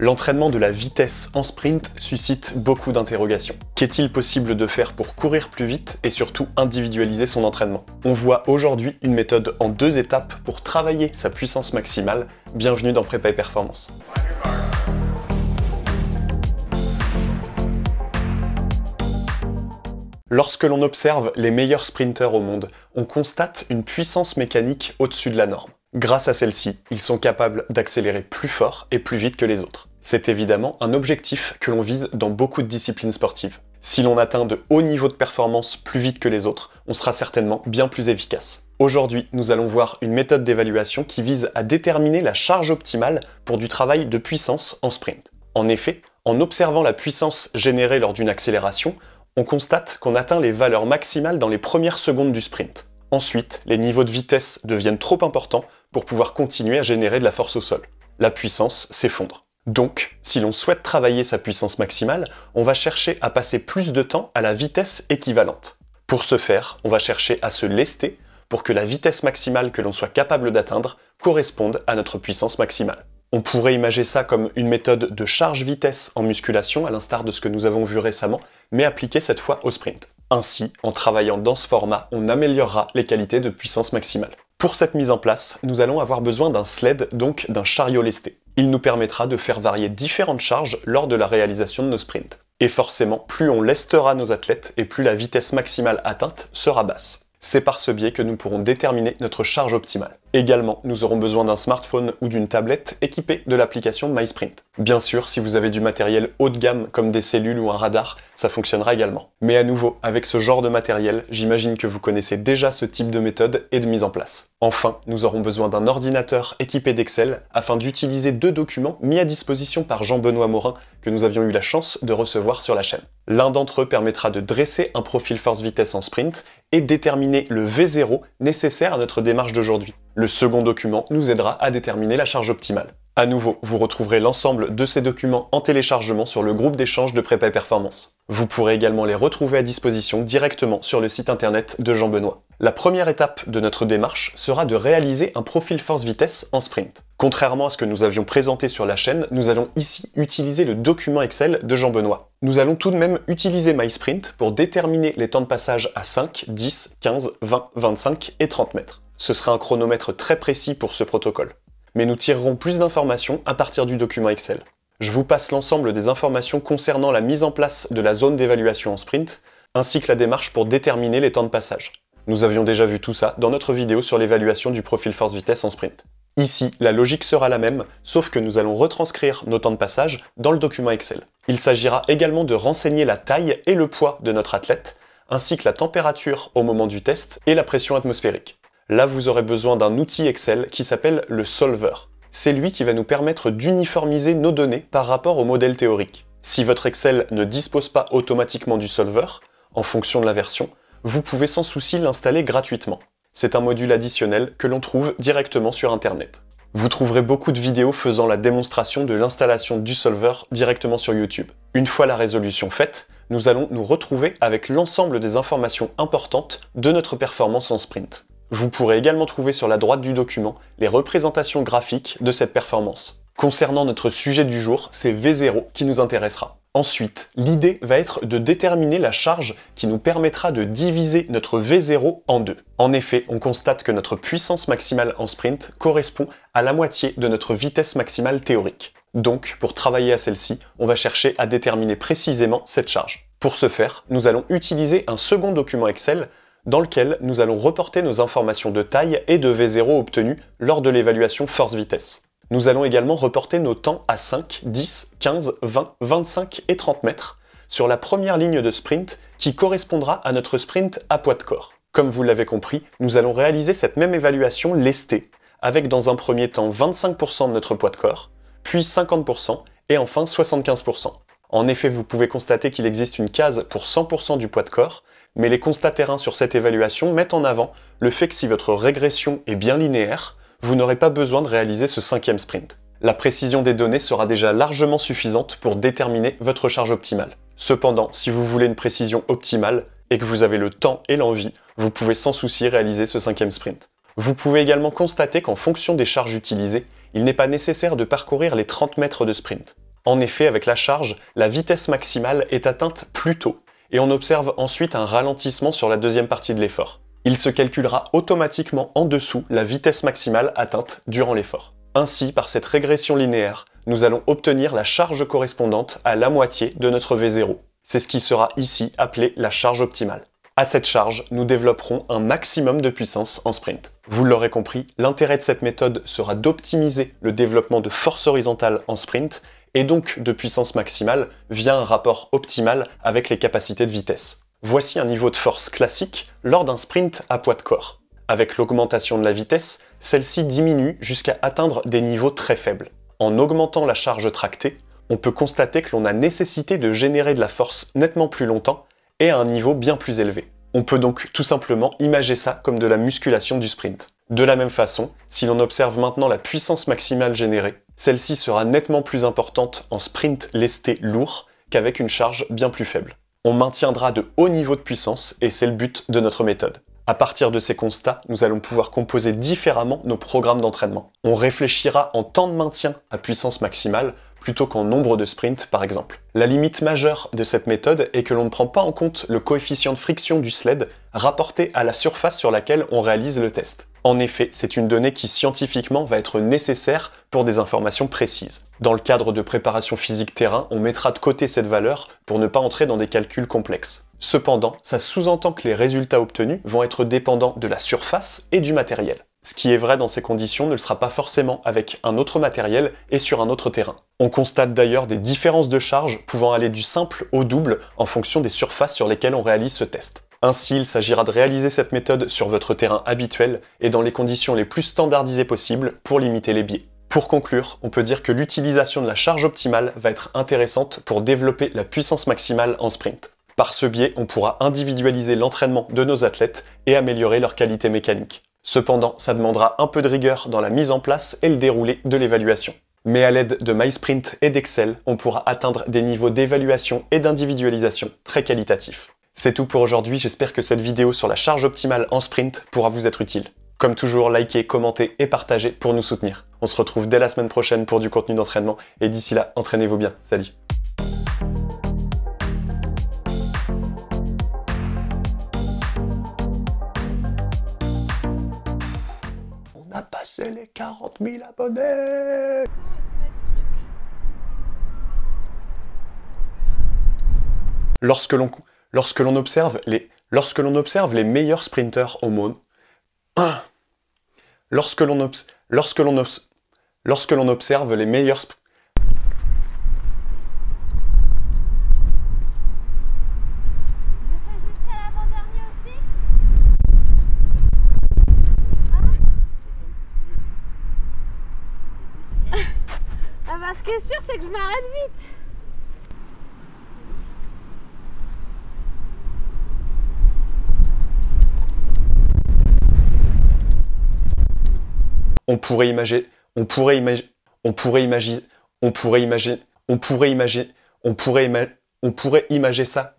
l'entraînement de la vitesse en sprint suscite beaucoup d'interrogations. Qu'est-il possible de faire pour courir plus vite et surtout individualiser son entraînement On voit aujourd'hui une méthode en deux étapes pour travailler sa puissance maximale. Bienvenue dans Prépa et Performance. Lorsque l'on observe les meilleurs sprinteurs au monde, on constate une puissance mécanique au-dessus de la norme. Grâce à celle-ci, ils sont capables d'accélérer plus fort et plus vite que les autres. C'est évidemment un objectif que l'on vise dans beaucoup de disciplines sportives. Si l'on atteint de hauts niveaux de performance plus vite que les autres, on sera certainement bien plus efficace. Aujourd'hui, nous allons voir une méthode d'évaluation qui vise à déterminer la charge optimale pour du travail de puissance en sprint. En effet, en observant la puissance générée lors d'une accélération, on constate qu'on atteint les valeurs maximales dans les premières secondes du sprint. Ensuite, les niveaux de vitesse deviennent trop importants pour pouvoir continuer à générer de la force au sol. La puissance s'effondre. Donc, si l'on souhaite travailler sa puissance maximale, on va chercher à passer plus de temps à la vitesse équivalente. Pour ce faire, on va chercher à se lester pour que la vitesse maximale que l'on soit capable d'atteindre corresponde à notre puissance maximale. On pourrait imaginer ça comme une méthode de charge-vitesse en musculation, à l'instar de ce que nous avons vu récemment, mais appliquée cette fois au sprint. Ainsi, en travaillant dans ce format, on améliorera les qualités de puissance maximale. Pour cette mise en place, nous allons avoir besoin d'un sled, donc d'un chariot lesté. Il nous permettra de faire varier différentes charges lors de la réalisation de nos sprints. Et forcément, plus on lestera nos athlètes et plus la vitesse maximale atteinte sera basse. C'est par ce biais que nous pourrons déterminer notre charge optimale. Également, nous aurons besoin d'un smartphone ou d'une tablette équipée de l'application MySprint. Bien sûr, si vous avez du matériel haut de gamme comme des cellules ou un radar, ça fonctionnera également. Mais à nouveau, avec ce genre de matériel, j'imagine que vous connaissez déjà ce type de méthode et de mise en place. Enfin, nous aurons besoin d'un ordinateur équipé d'Excel afin d'utiliser deux documents mis à disposition par Jean-Benoît Morin que nous avions eu la chance de recevoir sur la chaîne. L'un d'entre eux permettra de dresser un profil force vitesse en sprint et déterminer le V0 nécessaire à notre démarche d'aujourd'hui. Le second document nous aidera à déterminer la charge optimale. À nouveau, vous retrouverez l'ensemble de ces documents en téléchargement sur le groupe d'échange de prépa performance. Vous pourrez également les retrouver à disposition directement sur le site internet de Jean Benoît. La première étape de notre démarche sera de réaliser un profil force-vitesse en sprint. Contrairement à ce que nous avions présenté sur la chaîne, nous allons ici utiliser le document Excel de Jean Benoît. Nous allons tout de même utiliser MySprint pour déterminer les temps de passage à 5, 10, 15, 20, 25 et 30 mètres. Ce sera un chronomètre très précis pour ce protocole. Mais nous tirerons plus d'informations à partir du document Excel. Je vous passe l'ensemble des informations concernant la mise en place de la zone d'évaluation en sprint, ainsi que la démarche pour déterminer les temps de passage. Nous avions déjà vu tout ça dans notre vidéo sur l'évaluation du profil force-vitesse en sprint. Ici, la logique sera la même, sauf que nous allons retranscrire nos temps de passage dans le document Excel. Il s'agira également de renseigner la taille et le poids de notre athlète, ainsi que la température au moment du test et la pression atmosphérique. Là, vous aurez besoin d'un outil Excel qui s'appelle le solver. C'est lui qui va nous permettre d'uniformiser nos données par rapport au modèle théorique. Si votre Excel ne dispose pas automatiquement du solver, en fonction de la version, vous pouvez sans souci l'installer gratuitement. C'est un module additionnel que l'on trouve directement sur Internet. Vous trouverez beaucoup de vidéos faisant la démonstration de l'installation du solver directement sur YouTube. Une fois la résolution faite, nous allons nous retrouver avec l'ensemble des informations importantes de notre performance en sprint. Vous pourrez également trouver sur la droite du document les représentations graphiques de cette performance. Concernant notre sujet du jour, c'est V0 qui nous intéressera. Ensuite, l'idée va être de déterminer la charge qui nous permettra de diviser notre V0 en deux. En effet, on constate que notre puissance maximale en sprint correspond à la moitié de notre vitesse maximale théorique. Donc, pour travailler à celle-ci, on va chercher à déterminer précisément cette charge. Pour ce faire, nous allons utiliser un second document Excel dans lequel nous allons reporter nos informations de taille et de V0 obtenues lors de l'évaluation force-vitesse. Nous allons également reporter nos temps à 5, 10, 15, 20, 25 et 30 mètres sur la première ligne de sprint qui correspondra à notre sprint à poids de corps. Comme vous l'avez compris, nous allons réaliser cette même évaluation lestée, avec dans un premier temps 25% de notre poids de corps, puis 50% et enfin 75%. En effet, vous pouvez constater qu'il existe une case pour 100% du poids de corps, mais les constats terrains sur cette évaluation mettent en avant le fait que si votre régression est bien linéaire, vous n'aurez pas besoin de réaliser ce cinquième sprint. La précision des données sera déjà largement suffisante pour déterminer votre charge optimale. Cependant, si vous voulez une précision optimale et que vous avez le temps et l'envie, vous pouvez sans souci réaliser ce cinquième sprint. Vous pouvez également constater qu'en fonction des charges utilisées, il n'est pas nécessaire de parcourir les 30 mètres de sprint. En effet, avec la charge, la vitesse maximale est atteinte plus tôt et on observe ensuite un ralentissement sur la deuxième partie de l'effort. Il se calculera automatiquement en dessous la vitesse maximale atteinte durant l'effort. Ainsi, par cette régression linéaire, nous allons obtenir la charge correspondante à la moitié de notre V0. C'est ce qui sera ici appelé la charge optimale. À cette charge, nous développerons un maximum de puissance en sprint. Vous l'aurez compris, l'intérêt de cette méthode sera d'optimiser le développement de force horizontale en sprint et donc de puissance maximale via un rapport optimal avec les capacités de vitesse. Voici un niveau de force classique lors d'un sprint à poids de corps. Avec l'augmentation de la vitesse, celle-ci diminue jusqu'à atteindre des niveaux très faibles. En augmentant la charge tractée, on peut constater que l'on a nécessité de générer de la force nettement plus longtemps et à un niveau bien plus élevé. On peut donc tout simplement imager ça comme de la musculation du sprint. De la même façon, si l'on observe maintenant la puissance maximale générée, celle-ci sera nettement plus importante en sprint lesté lourd qu'avec une charge bien plus faible. On maintiendra de hauts niveaux de puissance et c'est le but de notre méthode. À partir de ces constats, nous allons pouvoir composer différemment nos programmes d'entraînement. On réfléchira en temps de maintien à puissance maximale plutôt qu'en nombre de sprints par exemple. La limite majeure de cette méthode est que l'on ne prend pas en compte le coefficient de friction du sled rapporté à la surface sur laquelle on réalise le test. En effet, c'est une donnée qui scientifiquement va être nécessaire pour des informations précises. Dans le cadre de préparation physique terrain, on mettra de côté cette valeur pour ne pas entrer dans des calculs complexes. Cependant, ça sous-entend que les résultats obtenus vont être dépendants de la surface et du matériel. Ce qui est vrai dans ces conditions ne le sera pas forcément avec un autre matériel et sur un autre terrain. On constate d'ailleurs des différences de charge pouvant aller du simple au double en fonction des surfaces sur lesquelles on réalise ce test. Ainsi, il s'agira de réaliser cette méthode sur votre terrain habituel et dans les conditions les plus standardisées possibles pour limiter les biais. Pour conclure, on peut dire que l'utilisation de la charge optimale va être intéressante pour développer la puissance maximale en sprint. Par ce biais, on pourra individualiser l'entraînement de nos athlètes et améliorer leur qualité mécanique. Cependant, ça demandera un peu de rigueur dans la mise en place et le déroulé de l'évaluation. Mais à l'aide de MySprint et d'Excel, on pourra atteindre des niveaux d'évaluation et d'individualisation très qualitatifs. C'est tout pour aujourd'hui, j'espère que cette vidéo sur la charge optimale en sprint pourra vous être utile. Comme toujours, likez, commentez et partagez pour nous soutenir. On se retrouve dès la semaine prochaine pour du contenu d'entraînement et d'ici là, entraînez-vous bien. Salut 40 000 abonnés Lorsque l'on lorsque l'on observe les lorsque l'on observe les meilleurs sprinteurs au monde, lorsque l'on lorsque l'on lorsque l'on observe les meilleurs qui est sûr, c'est que je m'arrête vite. On pourrait imaginer, on pourrait imaginer, on pourrait imaginer, on pourrait imaginer, on pourrait imaginer, on pourrait imaginer, on pourrait imaginer ça